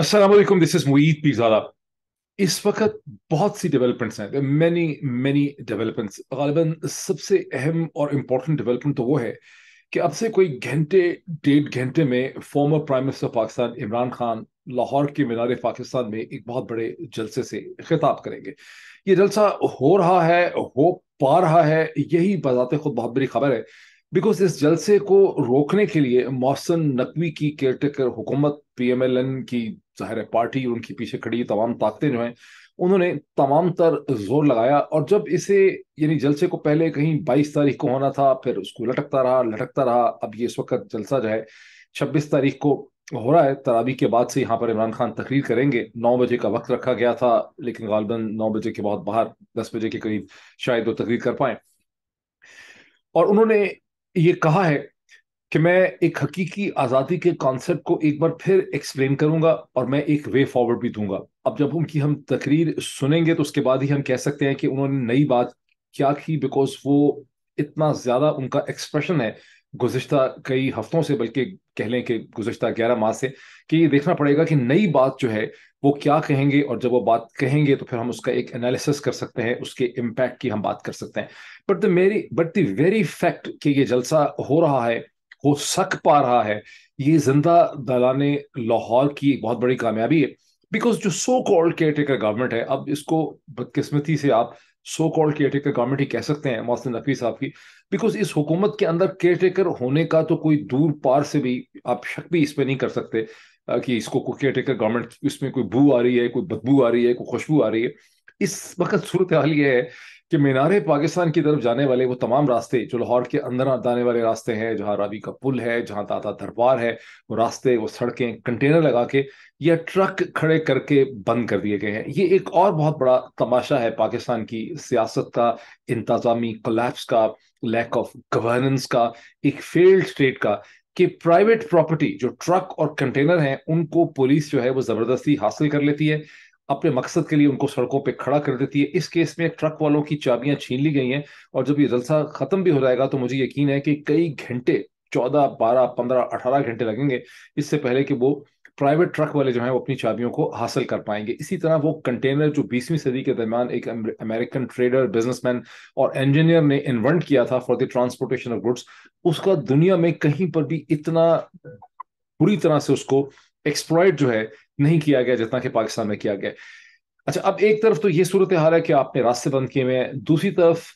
Aslam this is Moeed Pirzada इस वक्त बहुत सी डेवलपमेंट्स हैं मैनी मैनी डेवलपमेंट्स गालिबा सबसे अहम और इम्पोर्टेंट डेवलपमेंट तो वो है कि अब से कोई घंटे डेढ़ घंटे में former prime minister Pakistan Imran Khan Lahore के मीनार पाकिस्तान में एक बहुत बड़े जलसे से खिताब करेंगे ये जलसा हो रहा है हो पा रहा है यही बजाते खुद बहुत बड़ी खबर है बिकॉज इस जलसे को रोकने के लिए मौसन नकवी की केयरटेकर हुकूमत पीएमएलएन की जाहिर है पार्टी उनके पीछे खड़ी तमाम ताकतें जो हैं उन्होंने तमाम तर जोर लगाया और जब इसे यानी जलसे को पहले कहीं 22 तारीख को होना था फिर उसको लटकता रहा लटकता रहा अब ये इस वक्त जलसा जो है छब्बीस तारीख को हो रहा है तराबी के बाद से यहाँ पर इमरान खान तकरीर करेंगे नौ बजे का वक्त रखा गया था लेकिन गालबन नौ बजे के बहुत बाहर दस बजे के करीब शायद वो तकरीर कर पाए और उन्होंने ये कहा है कि मैं एक हकीकी आज़ादी के कॉन्सेप्ट को एक बार फिर एक्सप्लेन करूंगा और मैं एक वे फॉरवर्ड भी दूंगा अब जब उनकी हम तकरीर सुनेंगे तो उसके बाद ही हम कह सकते हैं कि उन्होंने नई बात क्या की बिकॉज वो इतना ज़्यादा उनका एक्सप्रेशन है गुज्त कई हफ्तों से बल्कि कह लें कि गुजशत ग्यारह माह से कि ये देखना पड़ेगा कि नई बात जो है वो क्या कहेंगे और जब वो बात कहेंगे तो फिर हम उसका एक एनालिसिस कर सकते हैं उसके इम्पैक्ट की हम बात कर सकते हैं but the mere but the very fact कि ये जलसा हो रहा है हो सक पा रहा है ये जिंदा दलाने लाहौर की एक बहुत बड़ी कामयाबी है बिकॉज जो so called caretaker government है अब इसको बदकिस्मती से आप so called caretaker government ही कह सकते हैं मोहसिन नकवी साहब की बिकॉज इस हुकूमत के अंदर केयर टेकर होने का तो कोई दूर पार से भी आप शक भी इस पर नहीं कर सकते कि इसको कोई केयर टेकर गवर्नमेंट इसमें कोई बू आ रही है कोई बदबू आ रही है कोई खुशबू आ रही है इस वक्त सूरत हाल यह है कि मीनार पाकिस्तान की तरफ जाने वाले वो तमाम रास्ते जो लाहौर के अंदर जाने वाले रास्ते हैं जहाँ रावी का पुल है जहाँ ताता दरबार है वो रास्ते वो सड़कें कंटेनर लगा के या ट्रक खड़े करके बंद कर दिए गए हैं ये एक और बहुत बड़ा तमाशा है पाकिस्तान की सियासत का इंतजामी कोलैप्स का लैक ऑफ गवर्नेंस का एक फेल्ड स्टेट का कि प्राइवेट प्रॉपर्टी जो ट्रक और कंटेनर हैं उनको पुलिस जो है वो जबरदस्ती हासिल कर लेती है अपने मकसद के लिए उनको सड़कों पे खड़ा कर देती है इस केस में ट्रक वालों की चाबियां छीन ली गई हैं और जब ये जलसा खत्म भी हो जाएगा तो मुझे यकीन है कि कई घंटे चौदह बारह पंद्रह अठारह घंटे लगेंगे इससे पहले कि वो प्राइवेट ट्रक वाले जो हैं वो अपनी चाबियों को हासिल कर पाएंगे इसी तरह वो कंटेनर जो बीसवीं सदी के दरमियान एक अमेरिकन ट्रेडर बिजनेसमैन और इंजीनियर ने इन्वेंट किया था for the transportation of goods उसका दुनिया में कहीं पर भी इतना बुरी तरह से उसको एक्सप्लॉयट जो है नहीं किया गया जितना कि पाकिस्तान में किया गया अच्छा अब एक तरफ तो ये सूरत हाल है कि आपने रास्ते बंद किए हुए हैं दूसरी तरफ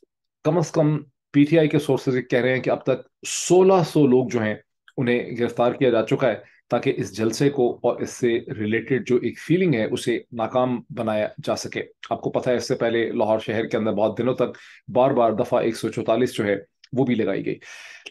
कम अज कम पीटीआई के सोर्सेज कह रहे हैं कि अब तक 1600 लोग जो हैं उन्हें गिरफ्तार किया जा चुका है ताकि इस जलसे को और इससे रिलेटेड जो एक फीलिंग है उसे नाकाम बनाया जा सके आपको पता है इससे पहले लाहौर शहर के अंदर बहुत दिनों तक बार बार दफा एक जो है वो भी लगाई गई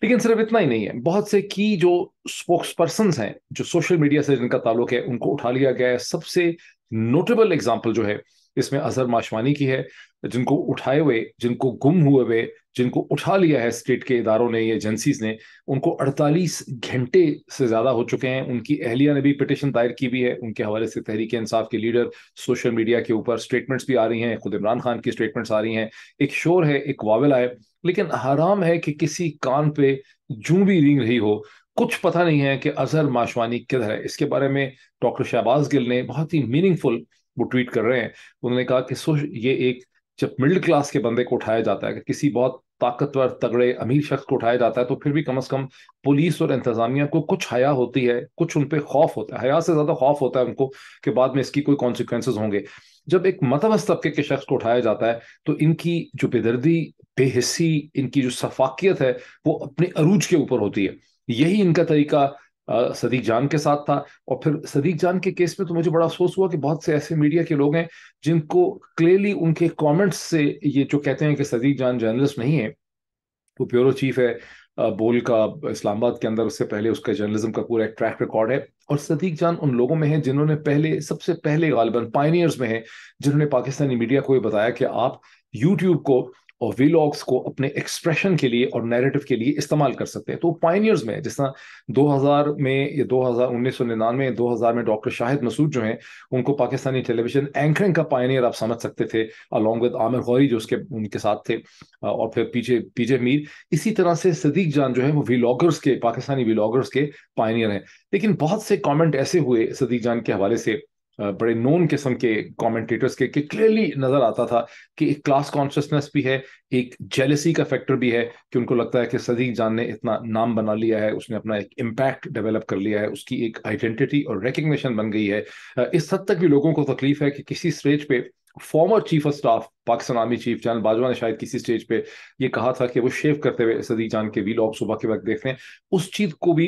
लेकिन सिर्फ इतना ही नहीं है बहुत से की जो स्पोक्स पर्सन हैं जो सोशल मीडिया से जिनका ताल्लुक है उनको उठा लिया गया है सबसे नोटेबल एग्जाम्पल जो है इसमें अजहर माशवानी की है जिनको उठाए हुए जिनको गुम हुए हुए जिनको उठा लिया है स्टेट के इदारों ने या एजेंसीज ने उनको 48 घंटे से ज़्यादा हो चुके हैं उनकी अहलिया ने भी पिटिशन दायर की भी है उनके हवाले से तहरीक इंसाफ के लीडर सोशल मीडिया के ऊपर स्टेटमेंट्स भी आ रही हैं खुद इमरान खान की स्टेटमेंट्स आ रही हैं एक शोर है एक वावला है लेकिन हराम है कि किसी कान पे जू भी रिंग रही हो कुछ पता नहीं है कि अजहर माशवानी किधर है इसके बारे में डॉक्टर शहबाज गिल ने बहुत ही मीनिंगफुल वो ट्वीट कर रहे हैं उन्होंने कहा कि सो ये एक जब मिडिल क्लास के बंदे को उठाया जाता है कि किसी बहुत ताकतवर तगड़े अमीर शख्स को उठाया जाता है तो फिर भी कम अज कम पुलिस और इंतजामिया को कुछ हया होती है कुछ उन पर खौफ होता है हया से ज्यादा खौफ होता है उनको कि बाद में इसकी कोई कॉन्सिक्वेंसेज होंगे जब एक मतबस तबके के शख्स को उठाया जाता है तो इनकी जो बेदर्दी बेहसी इनकी जो शफाकियत है वो अपने अरूज के ऊपर होती है यही इनका तरीका सदीक जान के साथ था और फिर सदीक जान के केस में तो मुझे बड़ा अफसोस हुआ कि बहुत से ऐसे मीडिया के लोग हैं जिनको क्लियरली उनके कमेंट्स से ये जो कहते हैं कि सदीक जान जर्नलिस्ट नहीं है वो ब्यूरो चीफ है बोल का इस्लामाबाद के अंदर उससे पहले उसका जर्नलिज्म का पूरा एक ट्रैक रिकॉर्ड है और सदीक जान उन लोगों में है जिन्होंने पहले सबसे पहले गालिबा पाइनियर्स में है जिन्होंने पाकिस्तानी मीडिया को ये बताया कि आप यूट्यूब को और वीलॉग्स को अपने एक्सप्रेशन के लिए और नैरेटिव के लिए इस्तेमाल कर सकते हैं तो पाइनियर्स में जिस तरह हज़ार में या हज़ार उन्नीस सौ निन्यानवे दो हजार में डॉक्टर शाहिद मसूद जो हैं उनको पाकिस्तानी टेलीविजन एंकरिंग का पाइनियर आप समझ सकते थे अलॉन्ग विद आमिर गौरी जो उसके उनके साथ थे और फिर पीछे पीजे मीर इसी तरह से सदीक जान जो है वो वीलॉगर्स के पाकिस्तानी वीलॉगर्स के पाइनियर हैं लेकिन बहुत से कॉमेंट ऐसे हुए सदीक जान के हवाले से बड़े नोन किस्म के कमेंटेटर्स के क्लियरली नजर आता था कि एक क्लास कॉन्शियसनेस भी है एक जेलेसी का फैक्टर भी है कि उनको लगता है कि सदीक जान ने इतना नाम बना लिया है उसने अपना एक इम्पैक्ट डेवलप कर लिया है उसकी एक आइडेंटिटी और रिकग्निशन बन गई है इस हद तक भी लोगों को तकलीफ है कि किसी स्टेज पे former chief of staff Pakistan army chief general Bajwa ने शायद किसी स्टेज पे ये कहा था कि वो शेव करते हुए सदी जान के वीलॉग सुबह के वक्त देख रहे हैं उस चीज को भी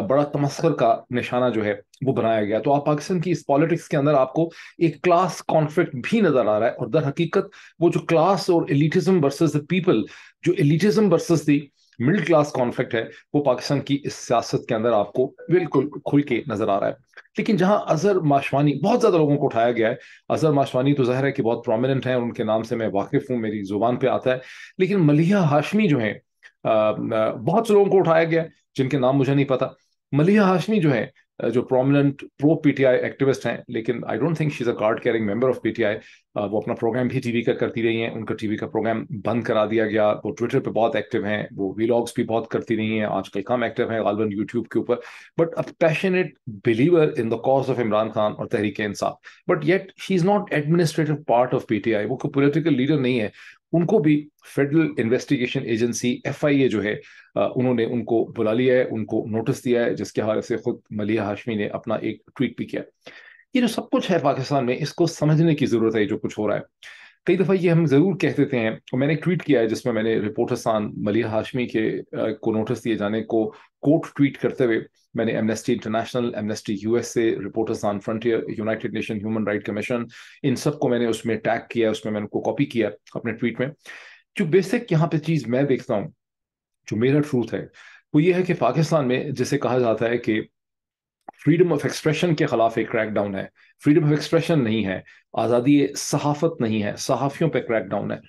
बड़ा तमस्कर का निशाना जो है वो बनाया गया तो आप पाकिस्तान की इस पॉलिटिक्स के अंदर आपको एक क्लास कॉन्फ्लिक्ट भी नजर आ रहा है और दर हकीकत वो जो क्लास और एलिटिज्म वर्सेस द पीपल जो elitism versus the middle class conflict है वो पाकिस्तान की इस सियासत के अंदर आपको बिल्कुल खुल के नजर आ रहा है लेकिन जहां अजहर माशवानी बहुत ज्यादा लोगों को उठाया गया है अजहर माशवानी तो जाहिर है कि बहुत प्रोमिनेंट है उनके नाम से मैं वाकिफ हूँ मेरी जुबान पे आता है लेकिन मलिया हाशमी जो है बहुत से लोगों को उठाया गया जिनके नाम मुझे नहीं पता मलिया हाशमी जो है जो प्रोमिनेंट प्रो पीटीआई एक्टिविस्ट हैं लेकिन I don't think she is a card carrying member of PTI वो अपना प्रोग्राम भी टीवी का करती रही हैं उनका टीवी का प्रोग्राम बंद करा दिया गया वो ट्विटर पे बहुत एक्टिव हैं वो वीलॉग्स भी बहुत करती रही हैं आजकल कम एक्टिव हैं गालबन यूट्यूब के ऊपर but a passionate believer in the cause of Imran Khan और Tehreek Insaf but yet she is not administrative part of P वो कोई पोलिटिकल लीडर नहीं है उनको भी फेडरल इन्वेस्टिगेशन एजेंसी एफ जो है उन्होंने उनको बुला लिया है उनको नोटिस दिया है जिसके हवाले से खुद मलिया हाशमी ने अपना एक ट्वीट भी किया ये जो सब कुछ है पाकिस्तान में इसको समझने की जरूरत है जो कुछ हो रहा है कई दफ़ा ये हम ज़रूर कह देते हैं और मैंने एक ट्वीट किया है जिसमें मैंने रिपोर्टर सान मलिया हाशमी के को नोटिस दिए जाने को कोर्ट ट्वीट करते हुए मैंने Amnesty International Amnesty USA reporter on frontier United Nation human right commission इन सब को मैंने उसमें टैग किया उसमें मैंने उनको कॉपी किया अपने ट्वीट में जो बेसिक यहाँ पे चीज़ मैं देखता हूँ जो मेरा ट्रूथ है वो ये है कि पाकिस्तान में जिसे कहा जाता है कि फ्रीडम ऑफ एक्सप्रेशन के खिलाफ एक क्रैकडाउन है फ्रीडम ऑफ एक्सप्रेशन नहीं है आज़ादी सहाफत नहीं है सहाफ़ियों पे क्रैकडाउन है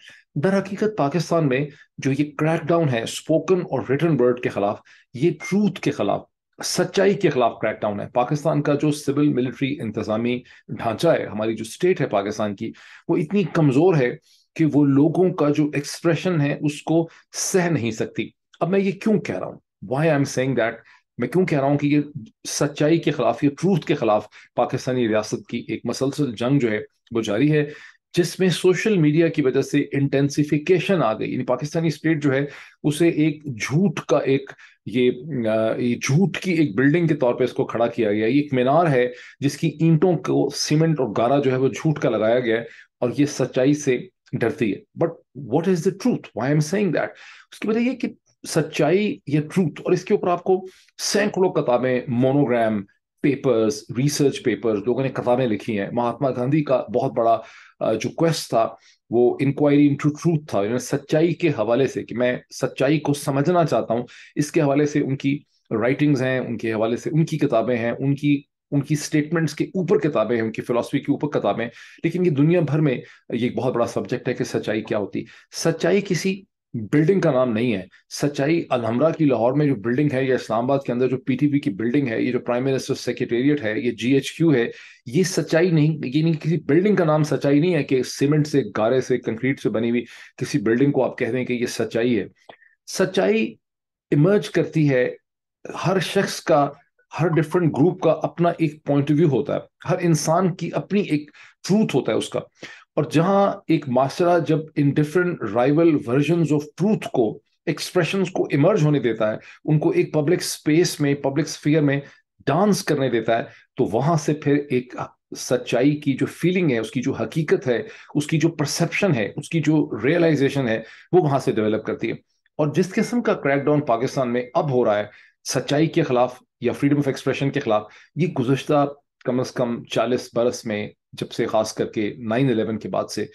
दर हकीकत पाकिस्तान में जो ये क्रैकडाउन है स्पोकन और रिटर्न वर्ड के खिलाफ ये ट्रूथ के खिलाफ सच्चाई के खिलाफ क्रैकडाउन है पाकिस्तान का जो सिविल मिलिट्री इंतजामी ढांचा है हमारी जो स्टेट है पाकिस्तान की वो इतनी कमज़ोर है कि वो लोगों का जो एक्सप्रेशन है उसको सह नहीं सकती अब मैं ये क्यों कह रहा हूँ why I am saying that मैं क्यों कह रहा हूँ कि ये सच्चाई के खिलाफ ये ट्रूथ के खिलाफ पाकिस्तानी रियासत की एक मसलसल जंग जो है वो जारी है जिसमें सोशल मीडिया की वजह से इंटेंसिफिकेशन आ गई यानी पाकिस्तानी स्टेट जो है उसे एक झूठ का एक ये झूठ की एक बिल्डिंग के तौर पे इसको खड़ा किया गया ये एक मीनार है जिसकी ईंटों को सीमेंट और गारा जो है वो झूठ का लगाया गया है और ये सच्चाई से डरती है but what is the truth why am set that उसकी वजह यह कि सच्चाई या ट्रूथ और इसके ऊपर आपको सैकड़ों किताबें मोनोग्राम पेपर्स रिसर्च पेपर्स लोगों ने किताबें लिखी हैं महात्मा गांधी का बहुत बड़ा जो क्वेस्ट था वो इंक्वायरी इन टू ट्रूथ था इन्होंने सच्चाई के हवाले से कि मैं सच्चाई को समझना चाहता हूँ इसके हवाले से उनकी राइटिंग्स हैं उनके हवाले से उनकी किताबें हैं उनकी उनकी स्टेटमेंट्स के ऊपर किताबें हैं उनकी फिलोसफी के ऊपर किताबें लेकिन ये दुनिया भर में ये एक बहुत बड़ा सब्जेक्ट है कि सच्चाई क्या होती सच्चाई किसी बिल्डिंग का नाम नहीं है सच्चाई अलहमरा की लाहौर में जो बिल्डिंग है या इस्लामाबाद के अंदर जो पीटीपी की बिल्डिंग है ये जो प्राइम मिनिस्टर सेक्रेटेरिएट है ये जीएचक्यू है ये सच्चाई नहीं ये नहीं किसी बिल्डिंग का नाम सच्चाई नहीं है कि सीमेंट से गारे से कंक्रीट से बनी हुई किसी बिल्डिंग को आप कह दें कि ये सच्चाई है सच्चाई इमर्ज करती है हर शख्स का हर डिफरेंट ग्रुप का अपना एक पॉइंट ऑफ व्यू होता है हर इंसान की अपनी एक ट्रूथ होता है उसका और जहां एक मास्टरा जब in different rival version of truth को एक्सप्रेशन को इमर्ज होने देता है उनको एक पब्लिक स्पेस में पब्लिक स्फीयर में डांस करने देता है तो वहां से फिर एक सच्चाई की जो फीलिंग है उसकी जो हकीकत है उसकी जो परसेप्शन है उसकी जो रियलाइजेशन है वो वहां से डेवलप करती है और जिस किस्म का क्रैकडाउन पाकिस्तान में अब हो रहा है सच्चाई के खिलाफ या फ्रीडम ऑफ एक्सप्रेशन के खिलाफ ये गुजशत कम अज कम चालीस बरस में जब से खास करके नाइन अलेवन के बाद से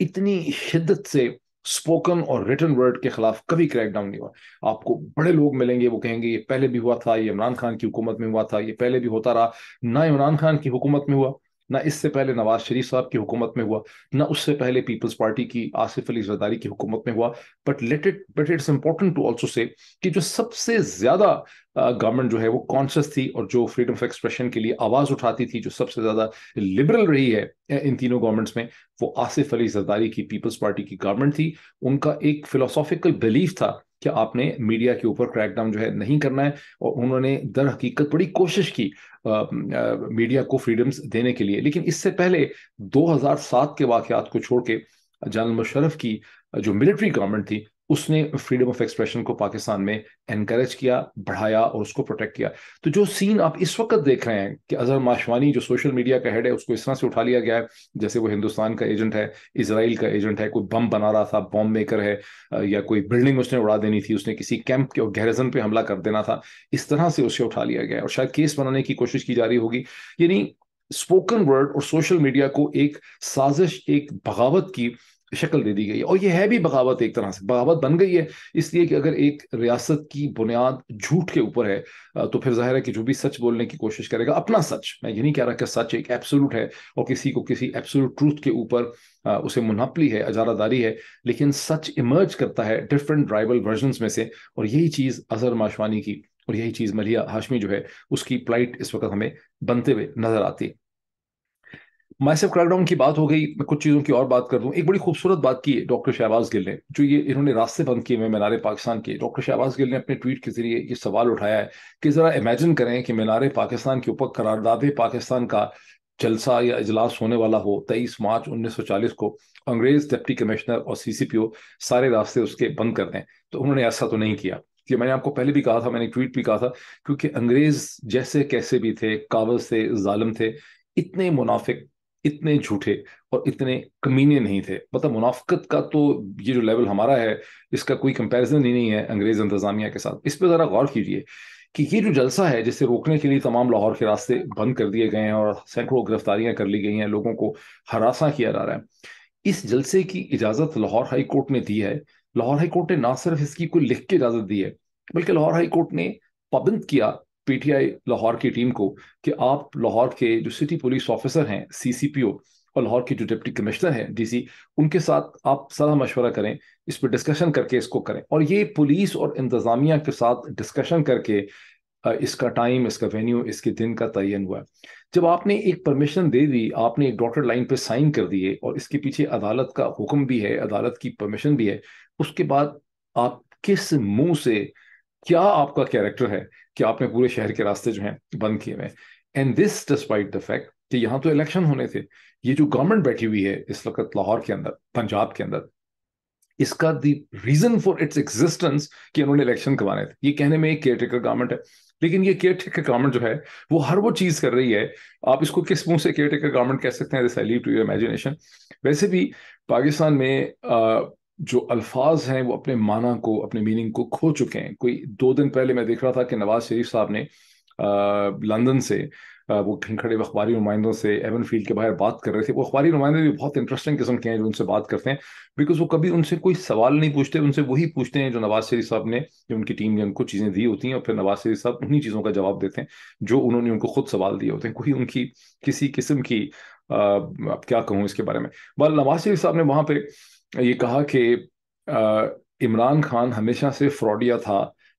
इतनी शिद्दत से स्पोकन और रिटर्न वर्ड के खिलाफ कभी क्रैकडाउन नहीं हुआ आपको बड़े लोग मिलेंगे वो कहेंगे ये पहले भी हुआ था ये इमरान खान की हुकूमत में हुआ था ये पहले भी होता रहा ना इमरान खान की हुकूमत में हुआ ना इससे पहले नवाज शरीफ साहब की हुकूमत में हुआ ना उससे पहले पीपल्स पार्टी की आसिफ अली जरदारी की हुकूमत में हुआ but let it but it's important to also say कि जो सबसे ज़्यादा गवर्नमेंट जो है वो कॉन्शियस थी और जो फ्रीडम ऑफ एक्सप्रेशन के लिए आवाज़ उठाती थी जो सबसे ज़्यादा लिबरल रही है इन तीनों गवर्नमेंट्स में वो आसिफ अली जरदारी की पीपल्स पार्टी की गवर्नमेंट थी उनका एक फिलोसॉफिकल बिलीफ था कि आपने मीडिया के ऊपर क्रैकडाउन जो है नहीं करना है और उन्होंने दर हकीकत बड़ी कोशिश की आ, आ, मीडिया को फ्रीडम्स देने के लिए लेकिन इससे पहले 2007 के वाकयात को छोड़ के जनरल मुशरफ की जो मिलिट्री गवर्नमेंट थी उसने फ्रीडम ऑफ एक्सप्रेशन को पाकिस्तान में एनकरेज किया बढ़ाया और उसको प्रोटेक्ट किया तो जो सीन आप इस वक्त देख रहे हैं कि अजहर माशवानी जो सोशल मीडिया का हेड है उसको इस तरह से उठा लिया गया है जैसे वो हिंदुस्तान का एजेंट है इसराइल का एजेंट है कोई बम बना रहा था बॉम्ब मेकर है या कोई बिल्डिंग उसने उड़ा देनी थी उसने किसी कैंप के और गहरेजन पर हमला कर देना था इस तरह से उसे उठा लिया गया और शायद केस बनाने की कोशिश की जा रही होगी यानी स्पोकन वर्ड और सोशल मीडिया को एक साजिश एक बगावत की शक्ल दे दी गई है और ये है भी बगावत एक तरह से बगावत बन गई है इसलिए कि अगर एक रियासत की बुनियाद झूठ के ऊपर है तो फिर जाहिर है कि जो भी सच बोलने की कोशिश करेगा अपना सच मैं ये नहीं कह रहा कि सच एक एब्सोलूट है और किसी को किसी एब्सोलूट ट्रूथ के ऊपर उसे मुनापली है अजारादारी है लेकिन सच इमर्ज करता है डिफरेंट ड्राइबल वर्जन में से और यही चीज़ अजहर माशवानी की और यही चीज़ मलिया हाशमी जो है उसकी प्लाइट इस वक्त हमें बनते हुए नजर आती है मैसेफ क्रैकडाउन की बात हो गई मैं कुछ चीज़ों की और बात कर दूं एक बड़ी खूबसूरत बात की है डॉक्टर शहबाज गिल ने जो ये इन्होंने रास्ते बंद किए हुए मीनार पाकिस्तान के डॉक्टर शहबाज गिल ने अपने ट्वीट के जरिए ये सवाल उठाया है कि ज़रा इमेजिन करें कि मीनार पाकिस्तान के ऊपर करारदाद पाकिस्तान का जलसा या इजलास होने वाला हो तेईस मार्च उन्नीस को अंग्रेज डिप्टी कमिश्नर और सी सारे रास्ते उसके बंद कर दें तो उन्होंने ऐसा तो नहीं किया ये मैंने आपको पहले भी कहा था मैंने ट्वीट भी कहा था क्योंकि अंग्रेज जैसे कैसे भी थे कावज थे जालम थे इतने मुनाफिक इतने झूठे और इतने कमीने नहीं थे मतलब मुनाफ्त का तो ये जो लेवल हमारा है इसका कोई कंपैरिजन ही नहीं है अंग्रेज़ इंतज़ामिया के साथ इस पर ज़रा गौर कीजिए कि ये जो जलसा है जिसे रोकने के लिए तमाम लाहौर के रास्ते बंद कर दिए गए हैं और सैकड़ों गिरफ्तारियां कर ली गई हैं लोगों को हरासा किया जा रहा है इस जलसे की इजाज़त लाहौर हाई कोर्ट ने दी है लाहौर हाई कोर्ट ने ना सिर्फ इसकी कोई लिख के इजाज़त दी है बल्कि लाहौर हाई कोर्ट ने पाबंद किया पीटीआई लाहौर की टीम को कि आप लाहौर के जो सिटी पुलिस ऑफिसर हैं सीसीपीओ और लाहौर के जो डिप्टी कमिश्नर हैं डीसी उनके साथ आप सलाह मशवरा करें इस पर डिस्कशन करके इसको करें और ये पुलिस और इंतज़ामिया के साथ डिस्कशन करके इसका टाइम इसका वेन्यू इसके दिन का तयन हुआ जब आपने एक परमिशन दे दी आपने एक डॉटेड लाइन पर साइन कर दिए और इसके पीछे अदालत का हुक्म भी है अदालत की परमिशन भी है उसके बाद आप किस मुंह से क्या आपका कैरेक्टर है कि आपने पूरे शहर के रास्ते जो हैं बंद किए हुए हैं and this despite the fact कि यहाँ तो इलेक्शन होने थे ये जो गवर्नमेंट बैठी हुई है इस वक्त लाहौर के अंदर पंजाब के अंदर इसका the reason for its existence कि उन्होंने इलेक्शन करवाने थे ये कहने में एक केयर टेकर गवर्नमेंट है लेकिन ये केयर टेकर गवर्नमेंट जो है वो हर वो चीज कर रही है आप इसको किस मुंह से केयर टेकर गवर्नमेंट कह सकते हैं this I leave to your imagination वैसे भी पाकिस्तान में जो अल्फाज हैं वो अपने माना को अपने मीनिंग को खो चुके हैं कोई दो दिन पहले मैं देख रहा था कि नवाज शरीफ साहब ने लंदन से वो खड़े अखबारी नुमाइंदों से एवन फील्ड के बाहर बात कर रहे थे वो अखबारी नुमाइंदे भी बहुत इंटरेस्टिंग किस्म के हैं जो उनसे बात करते हैं बिकॉज वो कभी उनसे कोई सवाल नहीं पूछते उनसे वही पूछते हैं जो नवाज शरीफ साहब ने जो उनकी टीम ने उनको चीज़ें दी होती हैं और फिर नवाज शरीफ साहब उन्हीं चीज़ों का जवाब देते हैं जो उन्होंने उनको खुद सवाल दिए होते हैं कोई उनकी किसी किस्म की अब क्या कहूँ इसके बारे में बल नवाज शरीफ साहब ने वहाँ पर ये कहा कि इमरान खान हमेशा से फ्रॉडिया था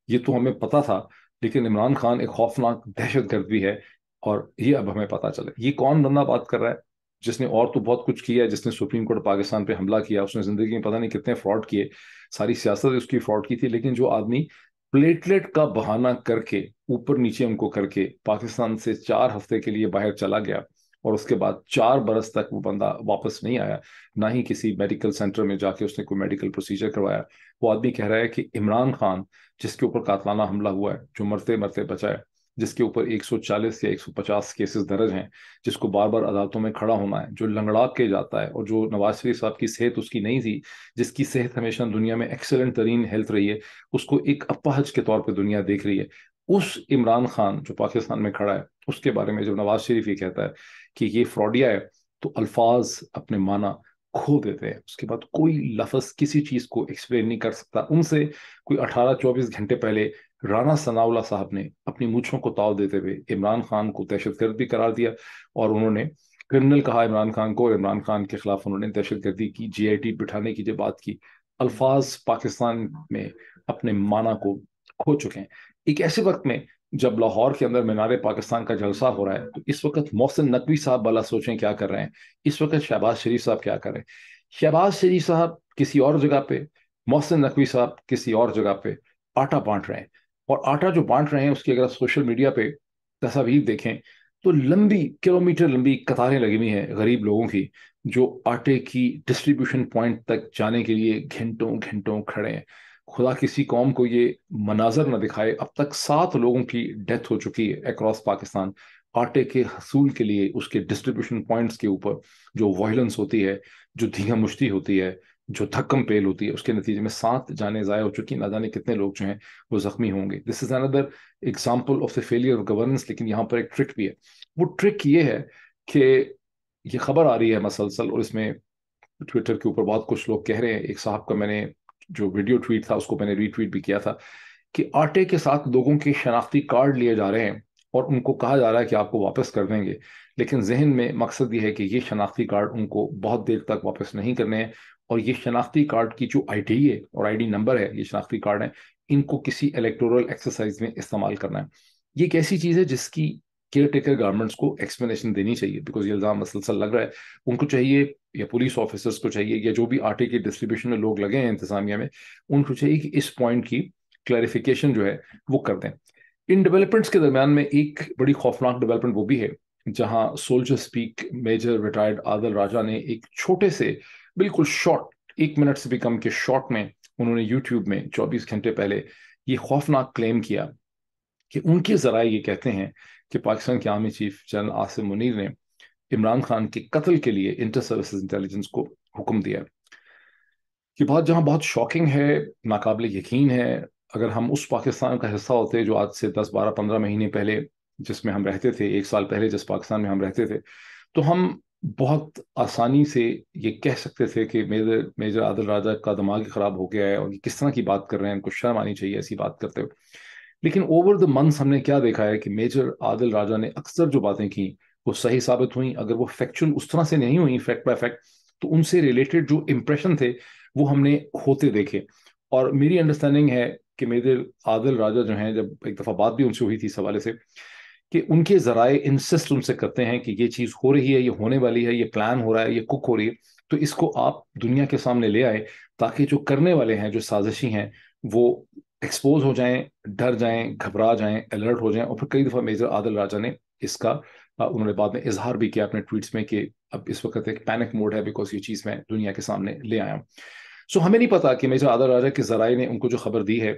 ये तो हमें पता था लेकिन इमरान खान एक खौफनाक दहशत गर्द भी है और ये अब हमें पता चले ये कौन बंदा बात कर रहा है जिसने और तो बहुत कुछ किया है जिसने सुप्रीम कोर्ट पाकिस्तान पे हमला किया उसने ज़िंदगी में पता नहीं कितने फ्रॉड किए सारी सियासत उसकी फ्रॉड की थी लेकिन जो आदमी प्लेटलेट का बहाना करके ऊपर नीचे उनको करके पाकिस्तान से चार हफ्ते के लिए बाहर चला गया और उसके बाद चार बरस तक वो बंदा वापस नहीं आया ना ही किसी मेडिकल सेंटर में जाके उसने कोई मेडिकल प्रोसीजर करवाया वो आदमी कह रहा है कि इमरान खान जिसके ऊपर कातलाना हमला हुआ है जो मरते मरते बचा है जिसके ऊपर 140 या 150 केसेस दर्ज हैं जिसको बार बार अदालतों में खड़ा होना है जो लंगड़ा के जाता है और जो नवाज शरीफ साहब की सेहत उसकी नहीं थी जिसकी सेहत हमेशा दुनिया में एक्सेलेंट तरीन हेल्थ रही है उसको एक अपहज के तौर पर दुनिया देख रही है उस इमरान खान जो पाकिस्तान में खड़ा है उसके बारे में जब नवाज शरीफ ये कहता है कि ये फ्रॉडिया है तो अल्फाज अपने माना खो देते हैं उसके बाद कोई लफज किसी चीज को एक्सप्लेन नहीं कर सकता उनसे कोई 18-24 घंटे पहले राणा सनाउला साहब ने अपनी मूछों को ताव देते हुए इमरान खान को दहशत भी करार दिया और उन्होंने क्रिमिनल कहा इमरान खान को इमरान खान के खिलाफ उन्होंने गर्दी की टी बिठाने की जब बात की अल्फाज पाकिस्तान में अपने माना को खो चुके हैं एक ऐसे वक्त में जब लाहौर के अंदर मीनार पाकिस्तान का जलसा हो रहा है तो इस वक्त मोहसिन नकवी साहब वाला सोचें क्या कर रहे हैं इस वक्त शहबाज शरीफ साहब क्या कर रहे हैं शहबाज शरीफ साहब किसी और जगह पे मोहसिन नकवी साहब किसी और जगह पे आटा बांट रहे हैं और आटा जो बांट रहे हैं उसकी अगर आप सोशल मीडिया पे तस्वीर देखें तो लंबी किलोमीटर लंबी कतारें लगी हुई हैं गरीब लोगों की जो आटे की डिस्ट्रीब्यूशन पॉइंट तक जाने के लिए घंटों घंटों खड़े हैं खुदा किसी कौम को ये मनाजर न दिखाए अब तक सात लोगों की डेथ हो चुकी है अक्रॉस पाकिस्तान आटे के हसूल के लिए उसके डिस्ट्रीब्यूशन पॉइंट्स के ऊपर जो वायलेंस होती है जो धीघा मुश्ती होती है जो धक्कम पेल होती है उसके नतीजे में सात जाने ज़ाय हो चुकी ना जाने कितने लोग जो हैं वो जख्मी होंगे this is another example of the failure of governance लेकिन यहाँ पर एक ट्रिक भी है वो ट्रिक ये है कि ये खबर आ रही है मसलसल और इसमें ट्विटर के ऊपर बहुत कुछ लोग कह रहे हैं एक साहब का मैंने जो वीडियो ट्वीट था उसको मैंने रीट्वीट भी किया था कि आटे के साथ लोगों के शनाख्ती कार्ड लिए जा रहे हैं और उनको कहा जा रहा है कि आपको वापस कर देंगे लेकिन जहन में मकसद ये है कि ये शनाख्ती कार्ड उनको बहुत देर तक वापस नहीं करने हैं और ये शनाख्ती कार्ड की जो आई है और आई नंबर है ये शनाख्ती कार्ड है इनको किसी इलेक्टोरल एक्सरसाइज में इस्तेमाल करना है ये एक ऐसी चीज़ है जिसकी केयर टेकर गवर्नमेंट्स को एक्सप्लेनेशन देनी चाहिए बिकॉज ये इल्ज़ाम मसलसल लग रहा है उनको चाहिए या पुलिस ऑफिसर्स को चाहिए या जो भी आटे के डिस्ट्रीब्यूशन में लोग लगे हैं इंतजामिया में उनको चाहिए कि इस पॉइंट की क्लैरिफिकेशन जो है वो कर दें इन डेवलपमेंट्स के दरमियान में एक बड़ी खौफनाक डेवलपमेंट वो भी है जहां soldier speak major retired Adil Raja ने एक छोटे से बिल्कुल शॉर्ट एक मिनट से भी कम के शॉर्ट में उन्होंने यूट्यूब में 24 घंटे पहले ये खौफनाक क्लेम किया कि उनके जराए ये कहते हैं कि पाकिस्तान के army chief general Asim Munir ने इमरान खान के कत्ल के लिए इंटर सर्विस इंटेलिजेंस को हुक्म दिया ये बात जहाँ बहुत शॉकिंग है नाकबिल यकीन है अगर हम उस पाकिस्तान का हिस्सा होते जो आज से दस बारह पंद्रह महीने पहले जिसमें हम रहते थे एक साल पहले जिस पाकिस्तान में हम रहते थे तो हम बहुत आसानी से ये कह सकते थे कि मेजर मेजर आदिल राजा का दिमाग ख़राब हो गया है और ये किस तरह की बात कर रहे हैं इनको शर्म आनी चाहिए ऐसी बात करते हुए लेकिन ओवर द मंथ्स हमने क्या देखा है कि मेजर आदिल राजा ने अक्सर जो बातें की वो सही साबित हुई अगर वो फैक्चुअल उस तरह से नहीं हुई फैक्ट बाय फैक्ट तो उनसे रिलेटेड जो इम्प्रेशन थे वो हमने होते देखे और मेरी अंडरस्टैंडिंग है कि मेरे आदिल राजा जो हैं जब एक दफ़ा बात भी उनसे हुई थी इस हवाले से कि उनके ज़राए इंसिस्ट उनसे करते हैं कि ये चीज़ हो रही है ये होने वाली है ये प्लान हो रहा है ये कुक हो रही है तो इसको आप दुनिया के सामने ले आए ताकि जो करने वाले हैं जो साजिशी हैं वो एक्सपोज हो जाएं डर जाएं घबरा जाएं अलर्ट हो जाएं और फिर कई दफ़ा मेजर आदिल राजा ने इसका उन्होंने बाद में इजहार भी किया अपने ट्वीट्स में कि अब इस वक्त एक पैनिक मोड है बिकॉज ये चीज़ मैं दुनिया के सामने ले आया हूँ सो हमें नहीं पता कि मेजर आदर राजा के जराए ने उनको जो खबर दी है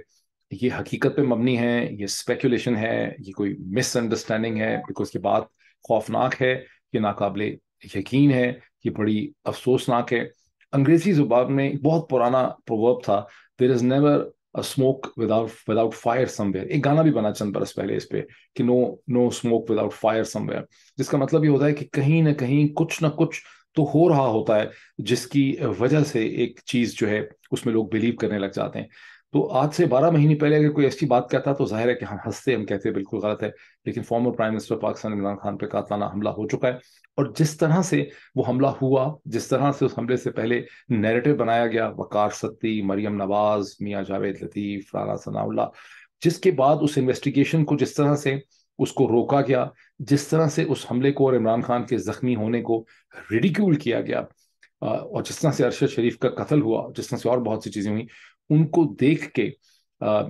ये हकीकत पे मबनी है ये स्पेकुलेशन है ये कोई मिसअंडरस्टैंडिंग है बिकॉज ये बात खौफनाक है ये नाकबले यकीन है ये बड़ी अफसोसनाक है अंग्रेजी जुबान में बहुत पुराना प्रोवर्ब था there is never smoke without without fire somewhere एक गाना भी बना चंद बरस पहले इस पे कि no no smoke without fire somewhere जिसका मतलब ये होता है कि कहीं ना कहीं कुछ ना कुछ तो हो रहा होता है जिसकी वजह से एक चीज जो है उसमें लोग बिलीव करने लग जाते हैं तो आज से बारह महीने पहले अगर कोई ऐसी बात कहता तो जाहिर है कि हम हंसते हम कहते बिल्कुल गलत है लेकिन former prime minister Pakistan Imran Khan पर कातलाना हमला हो चुका है और जिस तरह से वो हमला हुआ जिस तरह से उस हमले से पहले नैरेटिव बनाया गया वकार सत्ती मरियम नवाज मियाँ जावेद लतीफ़ राना सनाउल्ला जिसके बाद उस इन्वेस्टिगेशन को जिस तरह से उसको रोका गया जिस तरह से उस हमले को और इमरान खान के जख्मी होने को रिडिक्यूल किया गया और जिस तरह से अरशद शरीफ का कत्ल हुआ जिस तरह से और बहुत सी चीज़ें हुई उनको देख के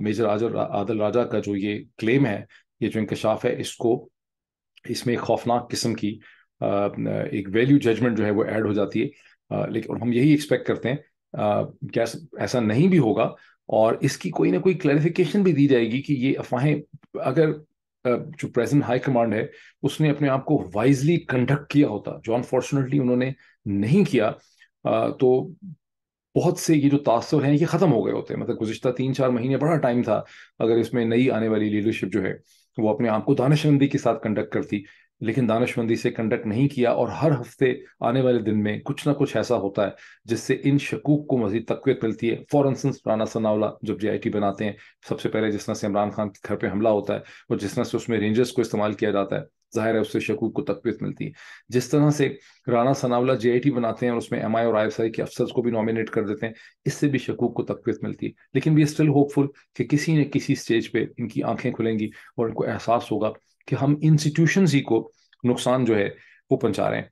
मेजर आजर आदल राजा का जो ये क्लेम है ये जो इंकशाफ है इसको इसमें खौफनाक किस्म की एक वैल्यू जजमेंट जो है वो ऐड हो जाती है लेकिन हम यही एक्सपेक्ट करते हैं क्या ऐसा नहीं भी होगा और इसकी कोई ना कोई क्लैरिफिकेशन भी दी जाएगी कि ये अफवाहें अगर जो प्रेजेंट हाई कमांड है उसने अपने आप को वाइजली कंडक्ट किया होता जो अनफॉर्चुनेटली उन्होंने नहीं किया तो बहुत से ये जो तासर हैं ये ख़त्म हो गए होते हैं मतलब गुजशत तीन चार महीने बड़ा टाइम था अगर इसमें नई आने वाली लीडरशिप जो है वो अपने आप को दानशमंदी के साथ कंडक्ट करती लेकिन दानशमंदी से कंडक्ट नहीं किया और हर हफ्ते आने वाले दिन में कुछ ना कुछ ऐसा होता है जिससे इन शकूक को मजीद तकवीत मिलती है फॉर इंस्टेंस राना सनावला जब जे आई टी बनाते हैं सबसे पहले जिस तरह से इमरान खान के घर पर हमला होता है और जिस तरह से उसमें रेंजर्स को इस्तेमाल किया जाता है जाहिर है उससे शकूक को तकवीत मिलती है जिस तरह से राना सनावला जे बनाते हैं और उसमें एम आई और आई आई के अफसर को भी नॉमिनेट कर देते हैं इससे भी शकूक को तकवीत मिलती है लेकिन वी स्टिल होपफुल कि किसी न किसी स्टेज पे इनकी आंखें खुलेंगी और इनको एहसास होगा कि हम इंस्टीट्यूशन ही को नुकसान जो है वो पहुंचा रहे हैं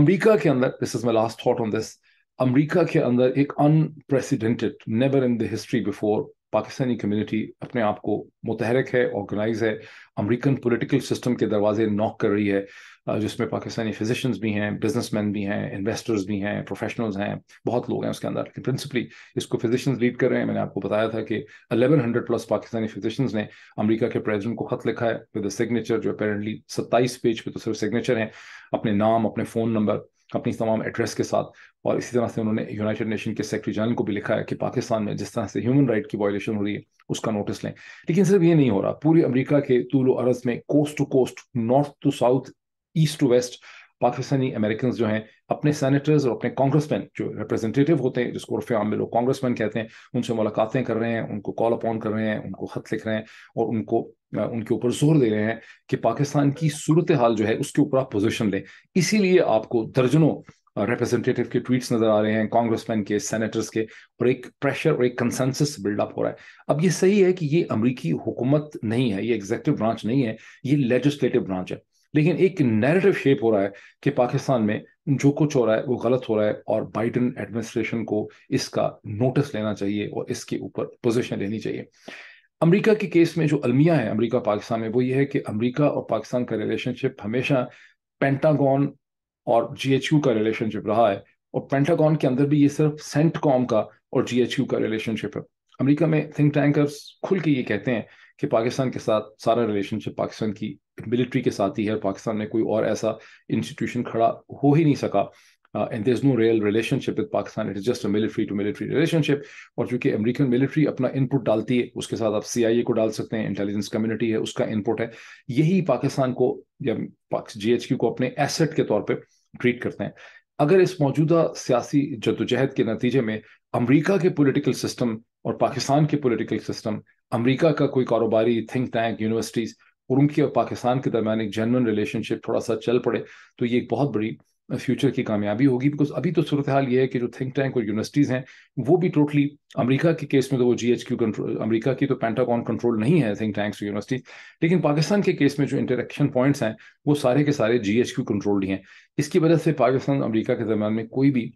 अमरीका के अंदर this is my last thought on this अमरीका के अंदर एक unprecedented never in the history before Pakistani community अपने आप को मुतहरक है ऑर्गेनाइज है अमेरिकन पॉलिटिकल सिस्टम के दरवाजे नॉक कर रही है जिसमें पाकिस्तानी फिजिशियंस भी हैं बिजनेसमैन भी हैं इन्वेस्टर्स भी हैं प्रोफेशनल्स हैं बहुत लोग हैं उसके अंदर लेकिन प्रिंसिपली इसको फिजिशियंस लीड कर रहे हैं मैंने आपको बताया था कि 1100 प्लस पाकिस्तानी फिजिशियंस ने अमेरिका के प्रेसिडेंट को खत लिखा है विद सिग्नेचर जो अपेरेंटली सत्ताईस पेज पे तो सिर्फ सिग्नेचर है अपने नाम अपने फ़ोन नंबर कंपनीज तमाम एड्रेस के साथ और इसी तरह से उन्होंने यूनाइटेड नेशन के सेक्रेटरी जनरल को भी लिखा है कि पाकिस्तान में जिस तरह से ह्यूमन राइट की वायलेशन हो रही है उसका नोटिस लें लेकिन सिर्फ ये नहीं हो रहा पूरी अमरीका के तूलो अरज में coast to coast north to south east to west Pakistani American जो हैं अपने सैनिटर्स और अपने कांग्रेसमैन जो रिप्रेजेंटेटिव होते हैं जिसको उर्फ आम में लोग कांग्रेसमैन कहते हैं उनसे मुलाकातें कर रहे हैं उनको कॉल अपॉन कर रहे हैं उनको खत लिख रहे हैं और उनको उनके ऊपर जोर दे रहे हैं कि पाकिस्तान की सूरत हाल जो है उसके ऊपर आप पोजिशन लें इसीलिए आपको दर्जनों रिप्रेजेंटेटिव के ट्वीट्स नजर आ रहे हैं कांग्रेसमैन के सेनेटर्स के और एक प्रेशर और एक कंसेंसस बिल्डअप हो रहा है अब ये सही है कि ये अमरीकी हुकूमत नहीं है ये एग्जेक्टिव ब्रांच नहीं है ये लेजिस्लेटिव ब्रांच है लेकिन एक नैरेटिव शेप हो रहा है कि पाकिस्तान में जो कुछ हो रहा है वो गलत हो रहा है और बाइडन एडमिनिस्ट्रेशन को इसका नोटिस लेना चाहिए और इसके ऊपर पोजिशन लेनी चाहिए अमरीका के केस में जो अलमिया है अमरीका पाकिस्तान में वो ये है कि अमरीका और पाकिस्तान का रिलेशनशिप हमेशा पेंटागॉन और जी का रिलेशनशिप रहा है और पेंटागॉन के अंदर भी ये सिर्फ सेंट कॉम का और जी का रिलेशनशिप है अमेरिका में थिंक टैंकर्स खुल के ये कहते हैं कि पाकिस्तान के साथ सारा रिलेशनशिप पाकिस्तान की मिलिट्री के साथ ही है पाकिस्तान में कोई और ऐसा इंस्टीट्यूशन खड़ा हो ही नहीं सका and there is no real relationship with Pakistan it is just a military to military relationship और चूंकि अमेरिकन मिलिट्री अपना इनपुट डालती है उसके साथ आप सी को डाल सकते हैं इंटेलिजेंस कम्युनिटी है उसका इनपुट है यही पाकिस्तान को या जी को अपने एसेट के तौर पर ट्रीट करते हैं अगर इस मौजूदा सियासी जदोजहद के नतीजे में अमरीका के पोलिटिकल सिस्टम और पाकिस्तान के पोलिटिकल सिस्टम अमरीका का कोई कारोबारी थिंक टैंक यूनिवर्सिटीज़ और उनकी और पाकिस्तान के दरमियान एक जेनवन रिलेशनशिप थोड़ा सा चल पड़े तो ये एक बहुत बड़ी फ्यूचर की कामयाबी होगी बिकॉज अभी तो सूरत हाल ये है कि जो थिंक टैंक और यूनिवर्सिटीज़ हैं वो भी टोटली अमेरिका के केस में तो वो G H Q control America की तो पेंटाकॉन कंट्रोल नहीं है थिंक टैंक्स यूनिवर्सिटीज लेकिन पाकिस्तान के केस में जो इंटरेक्शन पॉइंट्स हैं वो सारे के सारे जी एच क्यू कंट्रोल्ड हैं इसकी वजह से पाकिस्तान अमरीका के दरमियान में कोई भी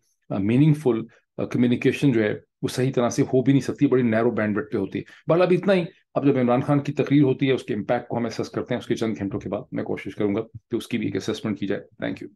मीनिंगफुल कम्युनिकेशन जो है वो सही तरह से हो भी नहीं सकती बड़ी नैरो बैंड पे होती है बल अब इतना ही अब जब इमरान खान की तकरीर होती है उसके इम्पैक्ट को हम एसेस करते हैं उसके चंद घंटों के बाद मैं कोशिश करूंगा कि उसकी भी एक असेसमेंट की जाए थैंक यू